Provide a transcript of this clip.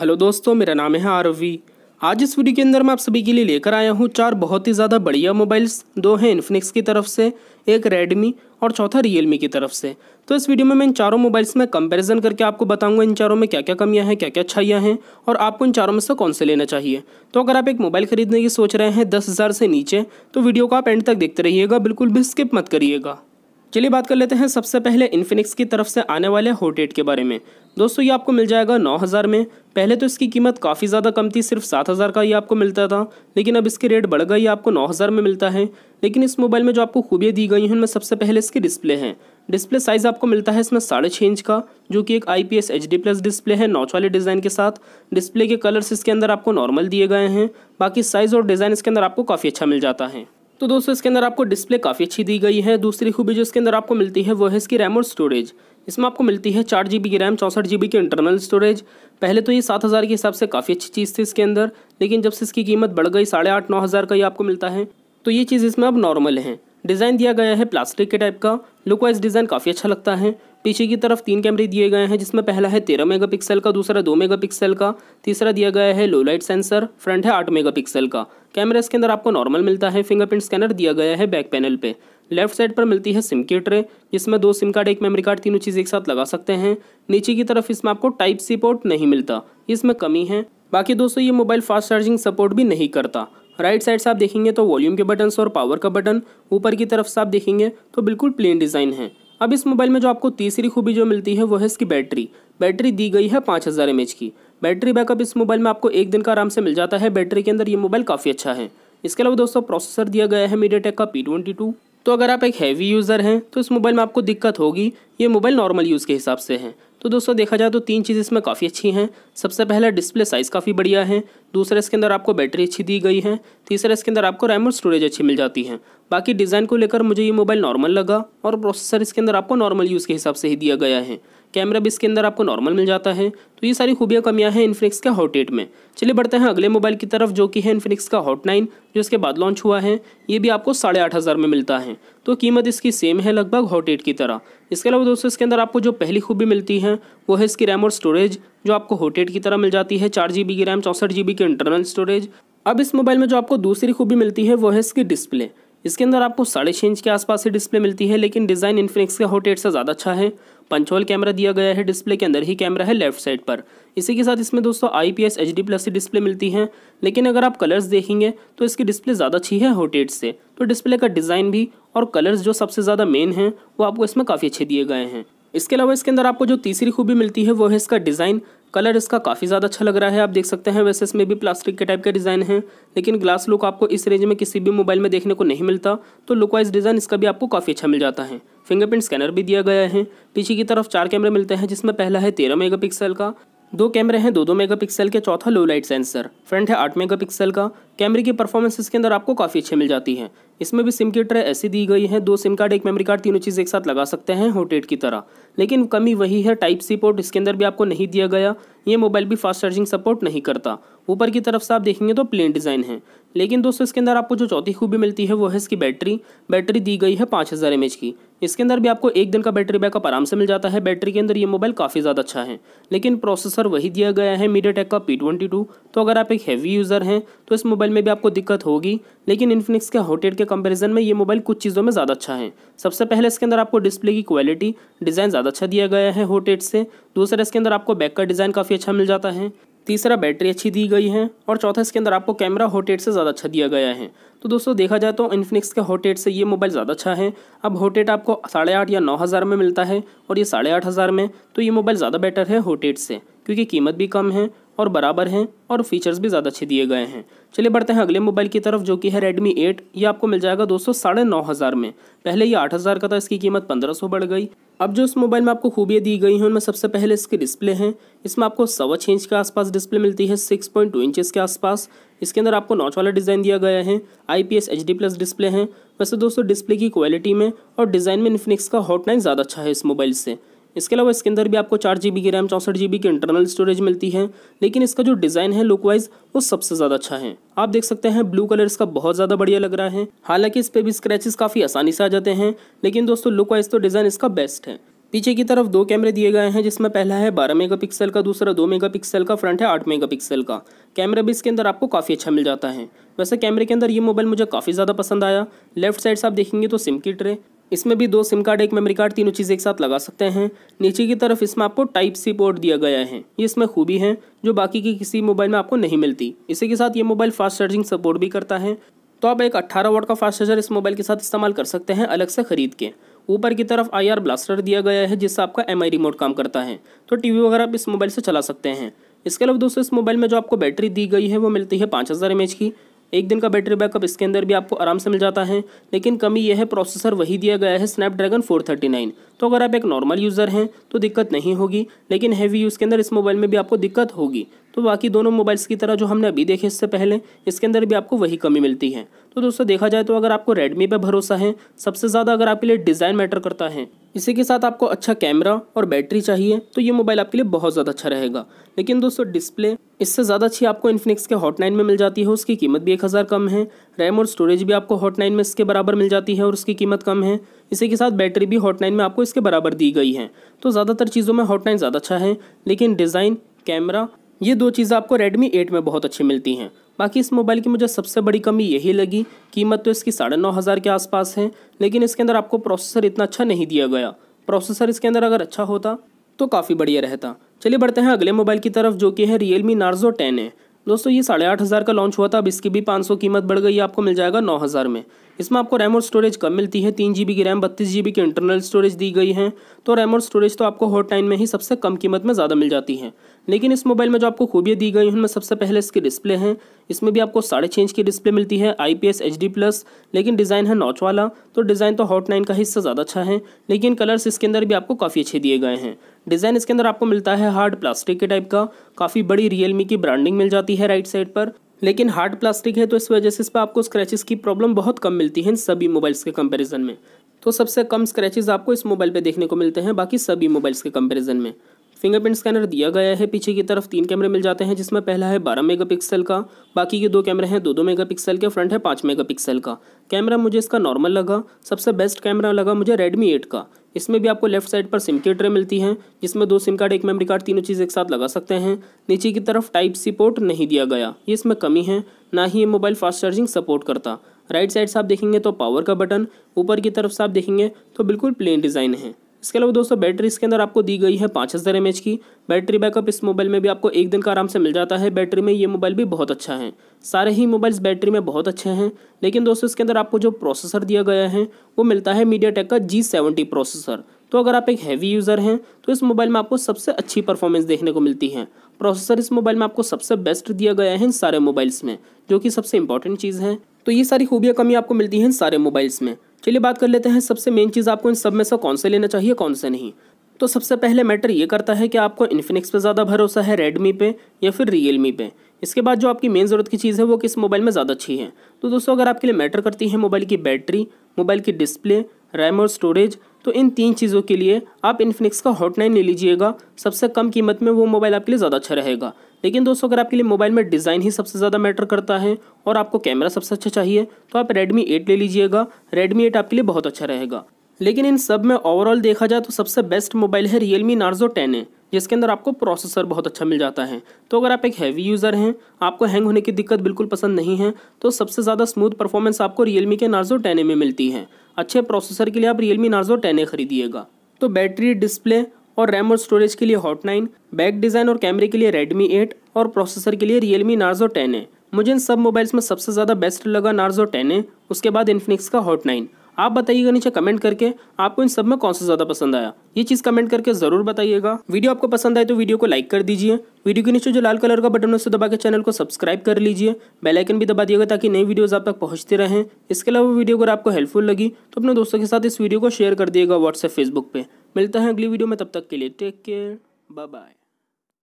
hello दोस्तों मेरा नाम है आरवी आज इस वीडियो के अंदर मैं आप सभी के लिए लेकर आया हूँ चार बहुत ही ज़्यादा बढ़िया मोबाइल्स दो हैं इन्फिनिक्स की तरफ से एक रेडमी और चौथा रियलमी की तरफ से तो इस वीडियो में मैं इन चारों मोबाइल्स में कंपैरिजन करके आपको बताऊंगा इन चारों में क्या क्या कमियां हैं क्या क्या अच्छाइयाँ हैं और आपको इन चारों में से कौन से लेना चाहिए तो अगर आप एक मोबाइल खरीदने की सोच रहे हैं दस हज़ार से नीचे तो वीडियो को आप एंड तक देखते रहिएगा बिल्कुल भी स्किप मत करिएगा चलिए बात कर लेते हैं सबसे पहले इन्फिनिक्स की तरफ से आने वाले होटेट के बारे में दोस्तों ये आपको मिल जाएगा नौ हज़ार में पहले तो इसकी कीमत काफ़ी ज़्यादा कम थी सिर्फ सात हज़ार का ही आपको मिलता था लेकिन अब इसके रेट बढ़ गई आपको नौ हज़ार में मिलता है लेकिन इस मोबाइल में जो आपको खूबियाँ दी गई हैं उनमें सबसे पहले इसकी डिस्प्ले है डिस्प्ले साइज़ आपको मिलता है इसमें साढ़े छः इंच का जो कि एक I P S H D plus display है नॉच वाले डिज़ाइन के साथ डिस्प्ले के कलर्स इसके अंदर आपको नॉर्मल दिए गए हैं बाकी साइज़ और डिज़ाइन इसके अंदर आपको काफ़ी अच्छा मिल जाता है तो दोस्तों इसके अंदर आपको डिस्प्ले काफ़ी अच्छी दी गई है दूसरी खूबी जो इसके अंदर आपको मिलती है वो है इसकी रैम और स्टोरेज इसमें आपको मिलती है चार जी की रैम चौंसठ जी की इंटरनल स्टोरेज पहले तो ये सात हज़ार के हिसाब से काफ़ी अच्छी चीज़ थी इसके अंदर लेकिन जब से इसकी कीमत बढ़ गई साढ़े आठ नौ हज़ार का ही आपको मिलता है तो ये चीज़ इसमें अब नॉर्मल है डिज़ाइन दिया गया है प्लास्टिक के टाइप का लुक वाइज डिज़ाइन काफ़ी अच्छा लगता है पीछे की तरफ तीन कैमरे दिए गए हैं जिसमें पहला है तेरह मेगापिक्सल का दूसरा दो मेगापिक्सल का तीसरा दिया गया है लो लाइट सेंसर फ्रंट है आठ मेगापिक्सल का कैमरा इसके अंदर आपको नॉर्मल मिलता है फिंगरप्रिंट स्कैनर दिया गया है बैक पैनल पे लेफ्ट साइड पर मिलती है सिम की ट्रे जिसमें दो सिम कार्ड एक मेमोरी कार्ड तीनों चीज़ एक साथ लगा सकते हैं नीचे की तरफ इसमें आपको टाइप सी पोर्ट नहीं मिलता इसमें कमी है बाकी दोस्तों ये मोबाइल फास्ट चार्जिंग सपोर्ट भी नहीं करता राइट साइड से आप देखेंगे तो वॉल्यूम के बटन्स और पावर का बटन ऊपर की तरफ से आप देखेंगे तो बिल्कुल प्लेन डिज़ाइन है अब इस मोबाइल में जो आपको तीसरी खूबी जो मिलती है वो है इसकी बैटरी बैटरी दी गई है पाँच हज़ार एम की बैटरी बैकअप इस मोबाइल में आपको एक दिन का आराम से मिल जाता है बैटरी के अंदर ये मोबाइल काफ़ी अच्छा है इसके अलावा दोस्तों प्रोसेसर दिया गया है मीडिया का पी ट्वेंटी तो अगर आप एक हैवी यूज़र हैं तो इस मोबाइल में आपको दिक्कत होगी ये मोबाइल नॉर्मल यूज़ के हिसाब से है तो दोस्तों देखा जाए तो तीन चीज़ इसमें काफ़ी अच्छी हैं सबसे पहला डिस्प्ले साइज़ काफ़ी बढ़िया है दूसरा इसके अंदर आपको बैटरी अच्छी दी गई है तीसरा इसके अंदर आपको रैम और स्टोरेज अच्छी मिल जाती है बाकी डिज़ाइन को लेकर मुझे ये मोबाइल नॉर्मल लगा और प्रोसेसर इसके अंदर आपको नॉर्मल यूज़ के हिसाब से ही दिया गया है कैमरा भी इसके अंदर आपको नॉर्मल मिल जाता है तो ये सारी खूबियाँ कमियाँ हैं इन्फिनिक्स के हॉट एट में चलिए बढ़ते हैं अगले मोबाइल की तरफ जो कि है इन्फिनिक्स का हॉट नाइन जो इसके बाद लॉन्च हुआ है ये भी आपको साढ़े आठ हज़ार में मिलता है तो कीमत इसकी सेम है लगभग हॉट एट की तरह इसके अलावा दोस्तों इसके अंदर आपको जो पहली खूबी मिलती है वो है इसकी रैम और स्टोरेज जो आपको हॉट एट की तरह मिल जाती है चार जी बी की रैम चौंसठ जी बी की इंटरनल स्टोरेज अब इस मोबाइल में जो आपको दूसरी खूबी मिलती है वो है इसकी डिस्प्ले इसके अंदर आपको साढ़े छः इंच के आसपास से डिस्प्ले मिलती है लेकिन डिज़ाइन इन्फिनिक्स के होट एट से ज़्यादा अच्छा है पंचोल कैमरा दिया गया है डिस्प्ले के अंदर ही कैमरा है लेफ्ट साइड पर इसी के साथ इसमें दोस्तों I P S H D plus की डिस्प्ले मिलती है लेकिन अगर आप कलर्स देखेंगे तो इसकी डिस्प्ले ज़्यादा अच्छी है होट एट से तो डिस्प्ले का डिज़ाइन भी और कलर्स जो सबसे ज़्यादा मेन हैं वो आपको इसमें काफ़ी अच्छे दिए गए हैं इसके अलावा इसके अंदर आपको जो तीसरी खूबी मिलती है वो है इसका डिज़ाइन कलर इसका काफ़ी ज़्यादा अच्छा लग रहा है आप देख सकते हैं वैसे इसमें भी प्लास्टिक के टाइप के डिज़ाइन है लेकिन ग्लास लुक आपको इस रेंज में किसी भी मोबाइल में देखने को नहीं मिलता तो लुक वाइज डिज़ाइन इसका भी आपको काफ़ी अच्छा मिल जाता है फिंगरप्रिंट स्कैनर भी दिया गया है पीछे की तरफ चार कैमरे मिलते हैं जिसमें पहला है तेरह मेगा का दो कैमरे हैं दो दो मेगापिक्सल के चौथा लो लाइट सेंसर फ्रंट है आठ मेगापिक्सल का कैमरे की परफॉर्मेंस इसके अंदर आपको काफ़ी अच्छी मिल जाती है इसमें भी सिम की ट्रे ऐसी दी गई है दो सिम कार्ड एक मेमोरी कार्ड तीनों चीज़ एक साथ लगा सकते हैं होटेट की तरह लेकिन कमी वही है टाइप सी पोर्ट इसके अंदर भी आपको नहीं दिया गया ये मोबाइल भी फास्ट चार्जिंग सपोर्ट नहीं करता ऊपर की तरफ से आप देखेंगे तो प्लेन डिज़ाइन है लेकिन दोस्तों इसके अंदर आपको जो चौथी खूबी मिलती है वो है इसकी बैटरी बैटरी दी गई है पाँच हज़ार एम की इसके अंदर भी आपको एक दिन का बैटरी बैकअप आराम से मिल जाता है बैटरी के अंदर ये मोबाइल काफ़ी ज़्यादा अच्छा है लेकिन प्रोसेसर वही दिया गया है मीडिया का पी ट्वेंटी टू तो अगर आप एक हैवी यूज़र हैं तो इस मोबाइल में भी आपको दिक्कत होगी लेकिन इन्फिनिक्स के हॉटेड के कंपेरिजन में ये मोबाइल कुछ चीज़ों में ज़्यादा अच्छा है सबसे पहले इसके अंदर आपको डिस्प्ले की क्वालिटी डिज़ाइन ज़्यादा अच्छा दिया गया है होटेड से दूसरा इसके अंदर आपको बैक का डिज़ाइन काफ़ी अच्छा मिल जाता है तीसरा बैटरी अच्छी दी गई है और चौथा इसके अंदर आपको कैमरा हॉट एट से ज़्यादा अच्छा दिया गया है तो दोस्तों देखा जाए तो इन्फिनिक्स के हॉट एट से ये मोबाइल ज़्यादा अच्छा है अब हॉट एट आपको साढ़े आठ या नौ हज़ार में मिलता है और ये साढ़े आठ हज़ार में तो ये मोबाइल ज़्यादा बेटर है हॉट एट से क्योंकि कीमत भी कम है और बराबर हैं और फीचर्स भी ज़्यादा अच्छे दिए गए हैं चलिए बढ़ते हैं अगले मोबाइल की तरफ जो कि है Redmi 8 ये आपको मिल जाएगा दोस्तों साढ़े नौ हज़ार में पहले ये आठ हज़ार का था इसकी कीमत पंद्रह सौ बढ़ गई अब जो इस मोबाइल में आपको खूबियाँ दी गई हैं उनमें सबसे पहले इसके डिस्प्ले हैं इसमें आपको सवा छः इंच के आसपास डिस्प्ले मिलती है सिक्स पॉइंट टू इंचज़ के आसपास इसके अंदर आपको नॉच वाला डिज़ाइन दिया गया है I P S H D plus display है वैसे दोस्तों डिस्प्ले की क्वालिटी में और डिज़ाइन में इन्फिनिक्स का हॉट नाइन ज़्यादा अच्छा है इस मोबाइल से इसके अलावा इसके अंदर भी आपको चार जी की रैम चौंसठ जी की इंटरनल स्टोरेज मिलती है लेकिन इसका जो डिज़ाइन है लुक वाइज वो सबसे ज़्यादा अच्छा है आप देख सकते हैं ब्लू कलर इसका बहुत ज़्यादा बढ़िया लग रहा है हालांकि इस पर भी स्क्रैचेस काफ़ी आसानी से आ जाते हैं लेकिन दोस्तों लुक वाइज तो डिज़ाइन इसका बेस्ट है पीछे की तरफ दो कैमरे दिए गए हैं जिसमें पहला है 12 मेगापिक्सल का दूसरा 2 मेगापिक्सल का फ्रंट है 8 मेगापिक्सल का कैमरा भी इसके अंदर आपको काफ़ी अच्छा मिल जाता है वैसे कैमरे के अंदर ये मोबाइल मुझे काफ़ी ज़्यादा पसंद आया लेफ्ट साइड से आप देखेंगे तो सिम की ट्रे इसमें भी दो सिम कार्ड एक मेमोरी कार्ड तीनों चीज़ें एक साथ लगा सकते हैं नीचे की तरफ इसमें आपको टाइप सी पोर्ट दिया गया है ये इसमें खूबी है जो बाकी की किसी मोबाइल में आपको नहीं मिलती इसी के साथ ये मोबाइल फास्ट चार्जिंग सपोर्ट भी करता है तो आप एक 18 वोट का फास्ट चार्जर इस मोबाइल के साथ इस्तेमाल कर सकते हैं अलग से खरीद के ऊपर की तरफ आई ब्लास्टर दिया गया है जिससे आपका एम रिमोट काम करता है तो टी वगैरह आप इस मोबाइल से चला सकते हैं इसके अलावा दोस्तों इस मोबाइल में जो आपको बैटरी दी गई है वो मिलती है पाँच हज़ार की एक दिन का बैटरी बैकअप इसके अंदर भी आपको आराम से मिल जाता है लेकिन कमी यह है प्रोसेसर वही दिया गया है स्नैपड्रैगन 439 तो अगर आप एक नॉर्मल यूज़र हैं तो दिक्कत नहीं होगी लेकिन हैवी यूज़ के अंदर इस मोबाइल में भी आपको दिक्कत होगी तो बाकी दोनों मोबाइल्स की तरह जो हमने अभी देखे इससे पहले इसके अंदर भी आपको वही कमी मिलती है तो दोस्तों देखा जाए तो अगर आपको रेडमी पर भरोसा है सबसे ज़्यादा अगर आपके लिए डिज़ाइन मैटर करता है इसी के साथ आपको अच्छा कैमरा और बैटरी चाहिए तो ये मोबाइल आपके लिए बहुत ज़्यादा अच्छा रहेगा लेकिन दोस्तों डिस्प्ले इससे ज़्यादा अच्छी आपको इन्फिनिक्स के हॉट नाइन में मिल जाती है उसकी कीमत भी एक हज़ार कम है रैम और स्टोरेज भी आपको हॉट नाइन में इसके बराबर मिल जाती है और उसकी कीमत कम है इसी के साथ बैटरी भी हॉट नाइन में आपको इसके बराबर दी गई है तो ज़्यादातर चीज़ों में हॉट नाइन ज़्यादा अच्छा है लेकिन डिज़ाइन कैमरा ये दो चीज़ें आपको रेडमी एट में बहुत अच्छी मिलती हैं बाकी इस मोबाइल की मुझे सबसे बड़ी कमी यही लगी कीमत तो इसकी साढ़े नौ हज़ार के आसपास है लेकिन इसके अंदर आपको प्रोसेसर इतना अच्छा नहीं दिया गया प्रोसेसर इसके अंदर अगर अच्छा होता तो काफ़ी बढ़िया रहता चलिए बढ़ते हैं अगले मोबाइल की तरफ जो कि है रियल मी नार्जो टेन है दोस्तों ये साढ़े आठ हज़ार का लॉन्च हुआ था अब इसकी भी पाँच सौ कीमत बढ़ गई आपको मिल जाएगा नौ हज़ार में इसमें आपको रैम और स्टोरेज कम मिलती है तीन जी की रैम बत्तीस जी की इंटरनल स्टोरेज दी गई है तो रैम और स्टोरेज तो आपको हॉट टाइम में ही सबसे कम कीमत में ज़्यादा मिल जाती है लेकिन इस मोबाइल में जो आपको खूबियाँ दी गई हैं उनमें सबसे पहले इसकी डिस्प्ले हैं इसमें भी आपको साढ़े छः इंच की डिस्प्ले मिलती है आई पी प्लस लेकिन डिज़ाइन है नॉच वाला तो डिज़ाइन तो हॉट नाइन का हिस्सा ज़्यादा अच्छा है लेकिन कलर्स इसके अंदर भी आपको काफ़ी अच्छे दिए गए हैं डिज़ाइन इसके अंदर आपको मिलता है हार्ड प्लास्टिक के टाइप का काफ़ी बड़ी रियलमी की ब्रांडिंग मिल जाती है राइट साइड पर लेकिन हार्ड प्लास्टिक है तो इस वजह से इस पर आपको स्क्रैचेस की प्रॉब्लम बहुत कम मिलती है इन सभी मोबाइल्स के कंपैरिजन में तो सबसे कम स्क्रैचेस आपको इस मोबाइल पे देखने को मिलते हैं बाकी सभी मोबाइल्स के कंपैरिजन में फिंगरप्रिंट स्कैनर दिया गया है पीछे की तरफ तीन कैमरे मिल जाते हैं जिसमें पहला है बारह मेगापिक्सल का बाकी के दो कैमरे हैं दो दो मेगापिक्सल के फ्रंट है पाँच मेगापिक्सल का कैमरा मुझे इसका नॉर्मल लगा सबसे बेस्ट कैमरा लगा मुझे रेडमी एट का इसमें भी आपको लेफ्ट साइड पर सिम की ट्रे मिलती है जिसमें दो सिम कार्ड एक मेमरी कार्ड तीनों चीज़ एक साथ लगा सकते हैं नीचे की तरफ टाइप सी पोर्ट नहीं दिया गया ये इसमें कमी है ना ही ये मोबाइल फास्ट चार्जिंग सपोर्ट करता राइट साइड से आप देखेंगे तो पावर का बटन ऊपर की तरफ से आप देखेंगे तो बिल्कुल प्लेन डिज़ाइन है इसके अलावा दोस्तों बैटरी इसके अंदर आपको दी गई है पाँच हज़ार एम की बैटरी बैकअप इस मोबाइल में भी आपको एक दिन का आराम से मिल जाता है बैटरी में ये मोबाइल भी बहुत अच्छा है सारे ही मोबाइल्स बैटरी में बहुत अच्छे हैं लेकिन दोस्तों इसके अंदर आपको जो प्रोसेसर दिया गया है वो मिलता है मीडिया का जी प्रोसेसर तो अगर आप एक हैवी यूज़र हैं तो इस मोबाइल में आपको सबसे अच्छी परफॉर्मेंस देखने को मिलती है प्रोसेसर इस मोबाइल में आपको सबसे बेस्ट दिया गया है इन सारे मोबाइल्स में जो कि सबसे इंपॉर्टेंट चीज़ है तो ये सारी खूबियाँ कमी आपको मिलती हैं सारे मोबाइल्स में चलिए बात कर लेते हैं सबसे मेन चीज़ आपको इन सब में से कौन से लेना चाहिए कौन से नहीं तो सबसे पहले मैटर ये करता है कि आपको इन्फिनिक्स पे ज़्यादा भरोसा है रेडमी पे या फिर रियलमी पे इसके बाद जो आपकी मेन ज़रूरत की चीज़ है वो किस मोबाइल में ज़्यादा अच्छी है तो दोस्तों अगर आपके लिए मैटर करती है मोबाइल की बैटरी मोबाइल की डिस्प्ले रैम और स्टोरेज तो इन तीन चीज़ों के लिए आप इन्फिनिक्स का हॉट नाइन ले लीजिएगा सबसे कम कीमत में वो मोबाइल आपके लिए ज़्यादा अच्छा रहेगा लेकिन दोस्तों अगर आपके लिए मोबाइल में डिज़ाइन ही सबसे ज़्यादा मैटर करता है और आपको कैमरा सबसे अच्छा चाहिए तो आप रेडमी एट ले लीजिएगा रेडमी एट आपके लिए बहुत अच्छा रहेगा लेकिन इन सब में ओवरऑल देखा जाए तो सबसे बेस्ट मोबाइल है Realme Narzo ten A जिसके अंदर आपको प्रोसेसर बहुत अच्छा मिल जाता है तो अगर आप एक हैवी यूज़र हैं आपको हैंग होने की दिक्कत बिल्कुल पसंद नहीं है तो सबसे ज़्यादा स्मूथ परफॉर्मेंस आपको रियलमी के नार्जो टेन में मिलती है अच्छे प्रोसेसर के लिए आप रियलमी नार्जो टेन खरीदिएगा तो बैटरी डिस्प्ले और रैम और स्टोरेज के लिए हॉट नाइन बैक डिज़ाइन और कैमरे के लिए रेडमी एट और प्रोसेसर के लिए रियलमी नार्जो टेन है मुझे इन सब मोबाइल्स में सबसे ज़्यादा बेस्ट लगा नार्जो टेन है उसके बाद इन्फिनिक्स का हॉट नाइन आप बताइएगा नीचे कमेंट करके आपको इन सब में कौन सा ज़्यादा पसंद आया ये चीज़ कमेंट करके ज़रूर बताइएगा वीडियो आपको पसंद आए तो वीडियो को लाइक कर दीजिए वीडियो के नीचे जो लाल कलर का बटन है उसे दबा के चैनल को सब्सक्राइब कर लीजिए बेल आइकन भी दबा दिएगा ताकि नई वीडियोज़ आप तक पहुँचते रहें इसके अलावा वीडियो अगर आपको हेल्पफुल लगी तो अपने दोस्तों के साथ इस वीडियो को शेयर कर दिएगा व्हाट्सएप फेसबुक पर मिलता है अगली वीडियो में तब तक के लिए टेक केयर बाय